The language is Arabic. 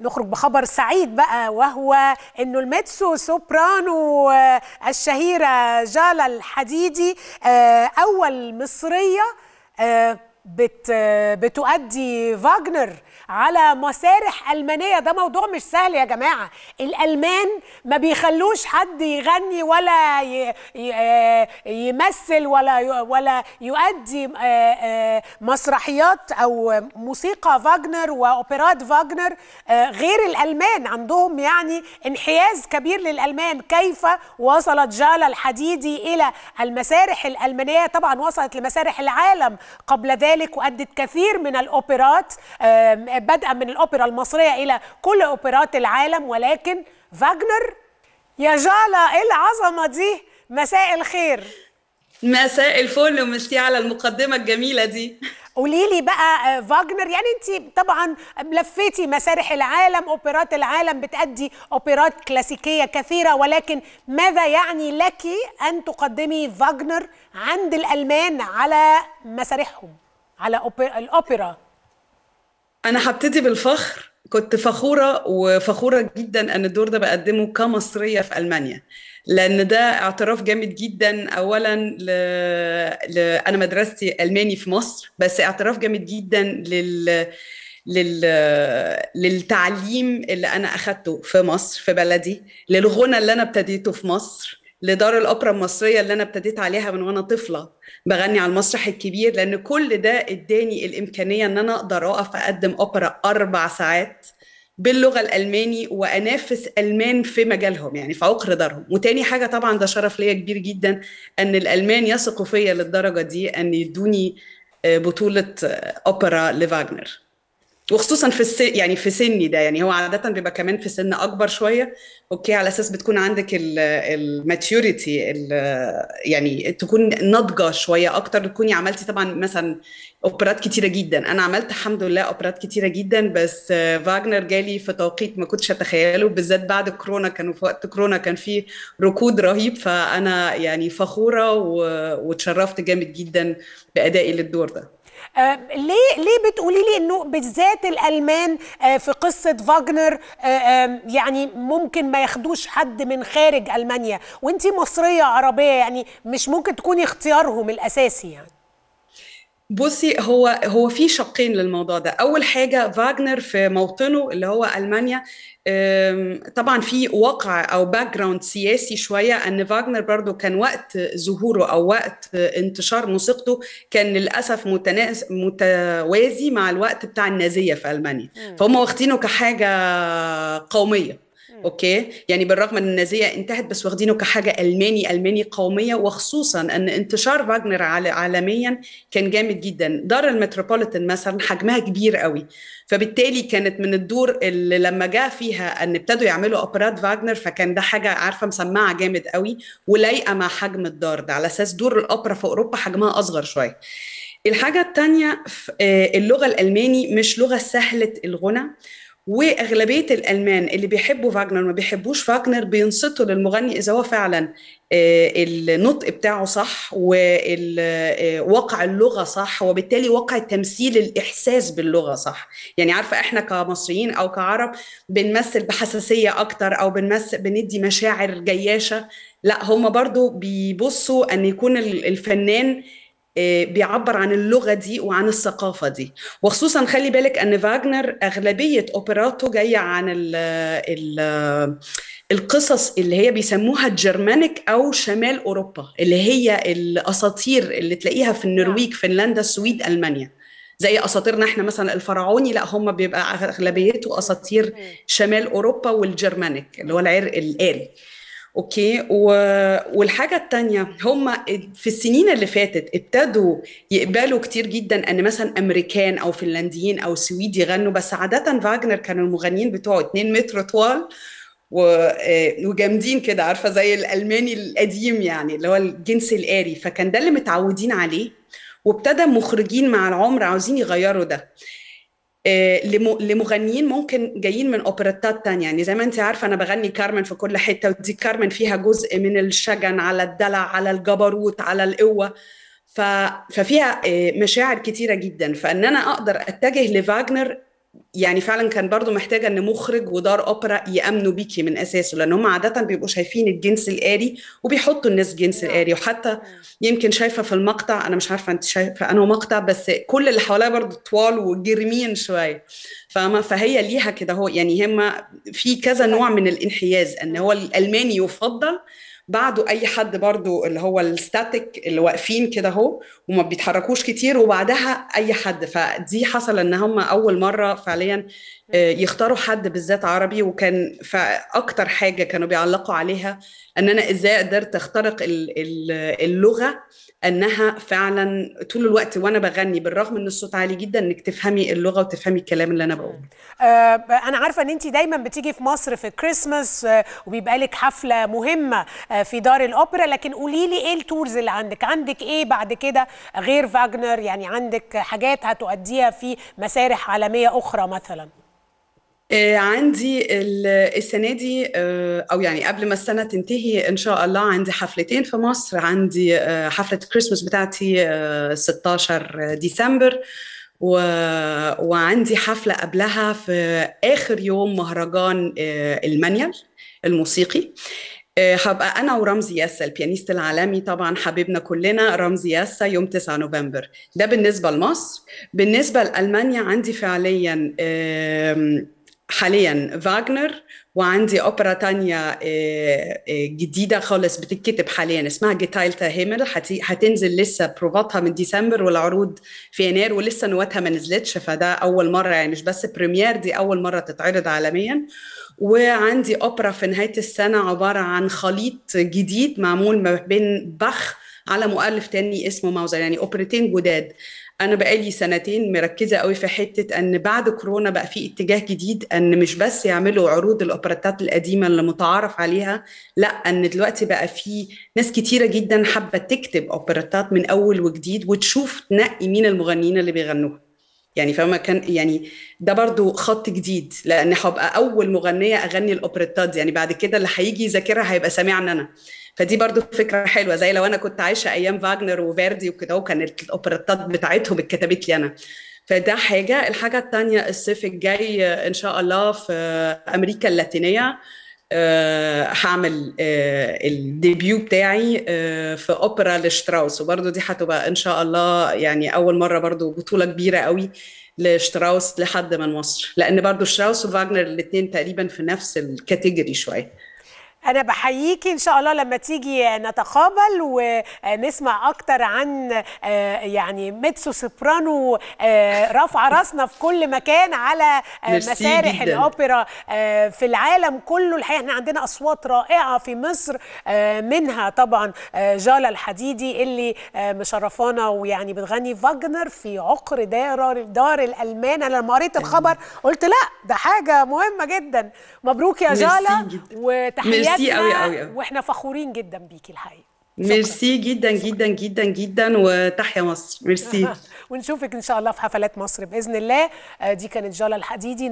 نخرج بخبر سعيد بقى وهو انه الميتسو سوبرانو آه، الشهيره جالا الحديدي آه، اول مصريه آه، بت بتؤدي فاجنر على مسارح المانيه ده موضوع مش سهل يا جماعه الالمان ما بيخلوش حد يغني ولا آه، يمثل ولا ولا يؤدي آه، آه، مسرحيات او موسيقى فاجنر واوبرات فاجنر غير الالمان عندهم يعني انحياز كبير للالمان كيف وصلت جالا الحديدي الى المسارح الالمانيه طبعا وصلت لمسارح العالم قبل ذلك ذلك وأدت كثير من الأوبرات بدءا من الأوبرا المصرية إلى كل أوبرات العالم ولكن فاجنر يا جالا إيه العظمة دي مساء الخير مساء الفل ومسي على المقدمة الجميلة دي قولي لي بقى آه، فاجنر يعني انت طبعا لفيتي مسارح العالم اوبرات العالم بتأدي اوبرات كلاسيكيه كثيره ولكن ماذا يعني لك ان تقدمي فاجنر عند الالمان على مسارحهم على الاوبرا انا هبتدي بالفخر كنت فخوره وفخوره جدا ان الدور ده بقدمه كمصريه في المانيا لان ده اعتراف جامد جدا اولا ل... ل... انا مدرستي الماني في مصر بس اعتراف جامد جدا لل لل... للتعليم اللي انا اخدته في مصر في بلدي للغنى اللي انا ابتديته في مصر لدار الاوبرا المصريه اللي انا ابتديت عليها من وانا طفله بغني على المسرح الكبير لان كل ده اداني الامكانيه ان انا اقدر اقف اقدم اوبرا اربع ساعات باللغه الالماني وانافس المان في مجالهم يعني في عقر دارهم وتاني حاجه طبعا ده شرف ليا كبير جدا ان الالمان يثقوا فيا للدرجه دي ان يدوني آه، بطوله آه، اوبرا لفاجنر وخصوصا في الس... يعني في سني ده يعني هو عاده بيبقى كمان في سن اكبر شويه اوكي على اساس بتكون عندك الماتيوريتي يعني تكون ناضجه شويه اكتر تكوني عملتي طبعا مثلا اوبرات كتيره جدا انا عملت الحمد لله اوبرات كتيره جدا بس فاجنر جالي في توقيت ما كنتش اتخيله بالذات بعد كورونا كانوا في وقت كورونا كان في ركود رهيب فانا يعني فخوره واتشرفت جامد جدا بادائي للدور ده آه، ليه ليه بتقولي لي انه بالذات الالمان آه، في قصه فاجنر آه، يعني ممكن ما ياخدوش حد من خارج المانيا وانتي مصريه عربيه يعني مش ممكن تكوني اختيارهم الاساسي يعني بصي هو هو في شقين للموضوع ده اول حاجه فاغنر في موطنه اللي هو المانيا طبعا في واقع او باك جراوند سياسي شويه ان فاغنر برضو كان وقت ظهوره او وقت انتشار موسيقته كان للاسف متوازي مع الوقت بتاع النازيه في المانيا فهم واخدينه كحاجه قوميه اوكي يعني بالرغم ان النازيه انتهت بس واخدينه كحاجه الماني الماني قوميه وخصوصا ان انتشار فاجنر عالميا كان جامد جدا دار المتروبوليتان مثلا حجمها كبير قوي فبالتالي كانت من الدور اللي لما جاء فيها ان ابتدوا يعملوا اوبرات فاجنر فكان ده حاجه عارفه مسمعه جامد قوي ولايقه مع حجم الدار ده على اساس دور الاوبرا في اوروبا حجمها اصغر شويه الحاجه الثانيه آه، اللغه الالماني مش لغه سهله الغنى واغلبيه الالمان اللي بيحبوا فاجنر ما بيحبوش فاجنر بينصتوا للمغني اذا هو فعلا آه، النطق بتاعه صح وواقع آه، اللغه صح وبالتالي واقع تمثيل الاحساس باللغه صح يعني عارفه احنا كمصريين او كعرب بنمثل بحساسيه اكتر او بنمثل بندي مشاعر جياشه لا هم برضو بيبصوا ان يكون الفنان آه، بيعبر عن اللغة دي وعن الثقافة دي وخصوصا خلي بالك أن فاجنر أغلبية أوبراتو جاية عن ال ال القصص اللي هي بيسموها الجرمانيك أو شمال أوروبا اللي هي الأساطير اللي تلاقيها في النرويج فنلندا السويد ألمانيا زي اساطيرنا احنا مثلا الفرعوني لا هم بيبقى اغلبيته اساطير شمال اوروبا والجرمانيك اللي هو العرق الآلي اوكي و... والحاجه الثانيه هم في السنين اللي فاتت ابتدوا يقبلوا كتير جدا ان مثلا امريكان او فنلنديين او سويد يغنوا بس عاده فاجنر كانوا المغنيين بتوعه 2 متر طوال آه، وجامدين كده عارفه زي الالماني القديم يعني اللي هو الجنس الاري فكان ده اللي متعودين عليه وابتدى مخرجين مع العمر عاوزين يغيروا ده آه، لمغنيين ممكن جايين من اوبرتات تانية يعني زي ما انت عارفه انا بغني كارمن في كل حته ودي كارمن فيها جزء من الشجن على الدلع على الجبروت على القوه ف... ففيها آه، مشاعر كتيره جدا فان انا اقدر اتجه لفاجنر يعني فعلا كان برضو محتاجه ان مخرج ودار اوبرا يامنوا بيكي من اساسه لان هم عاده بيبقوا شايفين الجنس الاري وبيحطوا الناس جنس نعم. الاري وحتى نعم. يمكن شايفه في المقطع انا مش عارفه انت شايفه انه مقطع بس كل اللي حواليها برضو طوال وجرمين شويه فاهمه فهي ليها كده هو يعني هم في كذا نوع طيب. من الانحياز ان هو نعم. الالماني يفضل بعده اي حد برضو اللي هو الستاتيك اللي واقفين كده اهو وما بيتحركوش كتير وبعدها اي حد فدي حصل ان هم اول مره فعلا حاليا آه، يختاروا حد بالذات عربي وكان فاكتر حاجه كانوا بيعلقوا عليها ان انا ازاي قدرت اخترق اللغه انها فعلا طول الوقت وانا بغني بالرغم ان الصوت عالي جدا انك تفهمي اللغه وتفهمي الكلام اللي انا بقوله آه انا عارفه ان انت دايما بتيجي في مصر في كريسماس آه وبيبقى لك حفله مهمه آه في دار الاوبرا لكن قولي لي ايه التورز اللي عندك عندك ايه بعد كده غير فاجنر يعني عندك حاجات هتؤديها في مسارح عالميه اخرى مثلا آه، عندي السنة دي آه، أو يعني قبل ما السنة تنتهي إن شاء الله عندي حفلتين في مصر عندي آه، حفلة كريسمس بتاعتي 16 ديسمبر و... وعندي حفلة قبلها في آخر يوم مهرجان المانيال الموسيقي هبقى أنا ورمزي ياسا البيانيست العالمي طبعا حبيبنا كلنا رمزي ياسا يوم 9 نوفمبر ده بالنسبة لمصر بالنسبة لألمانيا عندي فعليا حاليا فاغنر وعندي اوبرا تانية آه، آه، جديده خالص بتتكتب حاليا اسمها جيتايلتا هيمل هتنزل لسه بروفاتها من ديسمبر والعروض في يناير ولسه نواتها ما نزلتش فده اول مره يعني مش بس بريمير دي اول مره تتعرض عالميا وعندي اوبرا في نهايه السنه عباره عن خليط جديد معمول ما بين باخ على مؤلف تاني اسمه ماوزر يعني اوبرتين جداد انا بقالي سنتين مركزه قوي في حته ان بعد كورونا بقى في اتجاه جديد ان مش بس يعملوا عروض الاوبريتات القديمه اللي متعارف عليها لا ان دلوقتي بقى في ناس كتيره جدا حابه تكتب اوبريتات من اول وجديد وتشوف تنقي مين المغنيين اللي بيغنوها يعني فما كان يعني ده برضو خط جديد لان هبقى اول مغنيه اغني الاوبريتات يعني بعد كده اللي هيجي يذاكرها هيبقى سامعني انا فدي برضو فكره حلوه زي لو انا كنت عايشه ايام فاجنر وفيردي وكده وكان الاوبرتات بتاعتهم اتكتبت لي انا فده حاجه الحاجه الثانيه الصيف الجاي ان شاء الله في امريكا اللاتينيه أه هعمل أه الديبيو بتاعي أه في اوبرا لشتراوس وبرضو دي هتبقى ان شاء الله يعني اول مره برضو بطوله كبيره قوي لشتراوس لحد من مصر لان برضو شتراوس وفاجنر الاثنين تقريبا في نفس الكاتيجوري شويه انا بحييكي ان شاء الله لما تيجي نتقابل ونسمع اكتر عن آه، يعني ميتسو سوبرانو آه، رافعه راسنا في كل مكان على آه، مسارح الاوبرا في العالم كله الحقيقه احنا عندنا اصوات رائعه في مصر منها طبعا جالا الحديدي اللي مشرفانا ويعني بتغني فاجنر في عقر دار دار الالمان انا لما قريت الخبر قلت لا ده حاجه مهمه جدا مبروك يا جالا وتحياتي ميرسي قوي قوي واحنا فخورين جدا بيكي الحقيقه ميرسي جدا جدا جدا جدا وتحيا مصر ميرسي ونشوفك ان شاء الله في حفلات مصر باذن الله آه، دي كانت جالا الحديدي